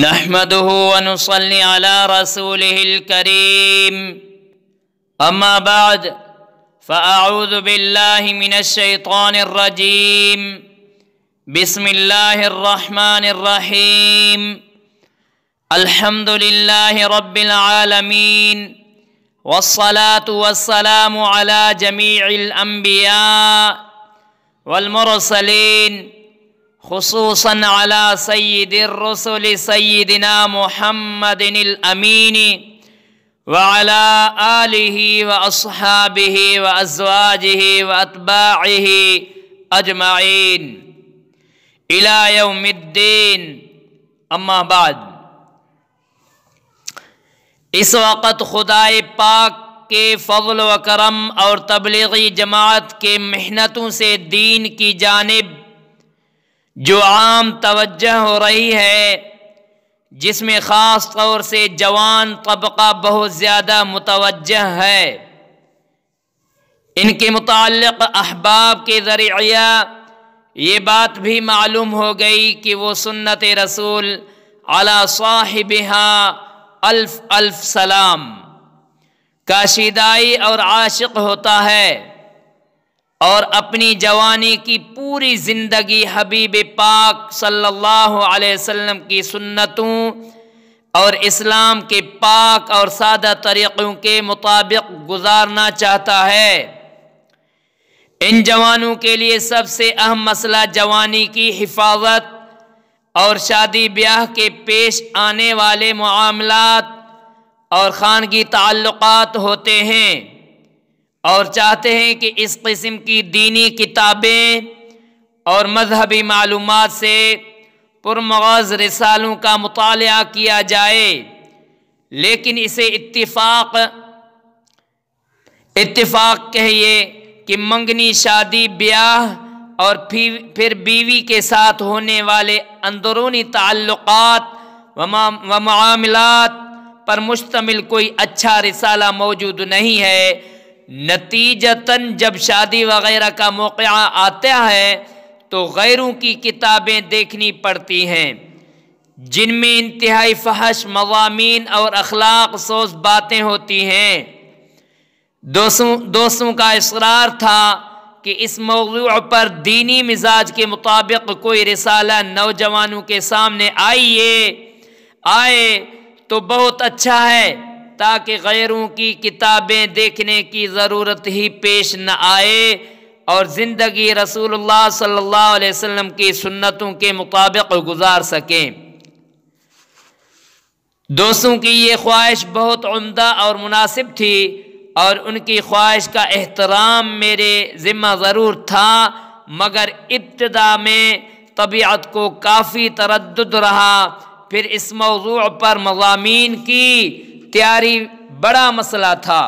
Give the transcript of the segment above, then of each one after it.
نحمده ونصلي على رسوله الكريم أما بعد فأعوذ بالله من الشيطان الرجيم بسم الله الرحمن الرحيم الحمد لله رب العالمين والصلاة والسلام على جميع الأنبياء والمرسلين खसूस अला सैद रसुल सैदिना महमदिनमीनी वाला आलि व असहाबि व अजवाज व अतबा अजमाइन इलायद्दीन अम्माबाद इस वक़्त खुदाए पाक के फ़ल व करम और तबलीगी जमात के मेहनतों से दीन की जानब जो आम तवज्जह हो रही है जिसमें ख़ास तौर से जवान तबका बहुत ज़्यादा मुतवजह है इनके मुतक अहबाब के ज़रिया ये बात भी मालूम हो गई कि वो सुन्नत रसूल अला साहिबहा अल्फ अल्फ सलाम काशिदाई और आशिक होता है और अपनी जवानी की पूरी ज़िंदगी हबीब पाक सल्लल्लाहु अलैहि वसल्लम की सुन्नतों और इस्लाम के पाक और सादा तरीक़ों के मुताबिक गुजारना चाहता है इन जवानों के लिए सबसे अहम मसला जवानी की हिफाजत और शादी ब्याह के पेश आने वाले मामला और ख़ानगी ताल्लुक़ात होते हैं और चाहते हैं कि इस किस्म की दीनी किताबें और मजहबी मालूम से पुरमगज़ रिसालों का मुताल किया जाए लेकिन इसे इतफाक इतफाक कहिए कि मंगनी शादी ब्याह और फिर फिर बीवी के साथ होने वाले अंदरूनी ताल्लुक़ व मामलत पर मुश्तमिल कोई अच्छा रिसाला मौजूद नहीं है नतीजतन जब शादी वगैरह का मौका आता है तो गैरों की किताबें देखनी पड़ती हैं जिनमें इंतहाई फहश मवामी और अखलाक सोच बातें होती हैं दोस्तों दोस्तों का इसरार था कि इस मौजू पर दीनी मिजाज के मुताबिक कोई रिसाला नौजवानों के सामने आइए आए तो बहुत अच्छा है ताकि गैरों की किताबें देखने की ज़रूरत ही पेश न आए और ज़िंदगी रसूलुल्लाह सल्लल्लाहु अलैहि वसल्लम की सुन्नतों के मुताबिक गुजार सकें दोस्तों की ये ख्वाहिश बहुत उम्दा और मुनासिब थी और उनकी ख्वाहिश का एहतराम मेरे ज़िम्मा ज़रूर था मगर इब्तदा में तबीयत को काफ़ी तरद रहा फिर इस मौजू पर मजामी की तैयारी बड़ा मसला था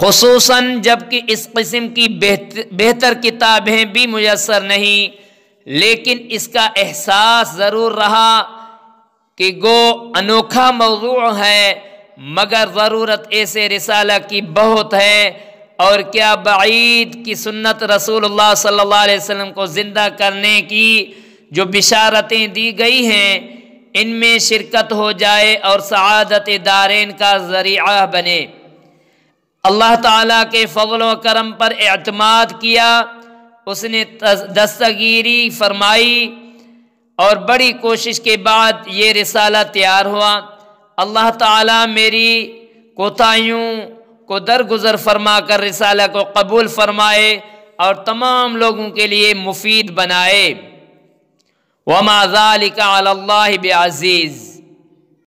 खसूस जबकि इस किस्म की बेहतर किताबें भी मुयसर नहीं लेकिन इसका एहसास ज़रूर रहा कि गो अनोखा मौजू है मगर ज़रूरत ऐसे रिसाला की बहुत है और क्या बाईद की सुन्नत रसूल सल्लल्लाहु अलैहि वसल्लम को ज़िंदा करने की जो बिशारतें दी गई हैं इनमें शिरकत हो जाए और सआदत दारेन का ज़रिया बने अल्लाह ताला के फजल करम पर अतमाद किया उसने दस्तगीरी फरमाई और बड़ी कोशिश के बाद ये रिसाला तैयार हुआ अल्लाह ताला मेरी कोताहियों को दरगुजर फरमा कर रिसाला को कबूल फरमाए और तमाम लोगों के लिए मुफीद बनाए وما ذلك على الله بعزيز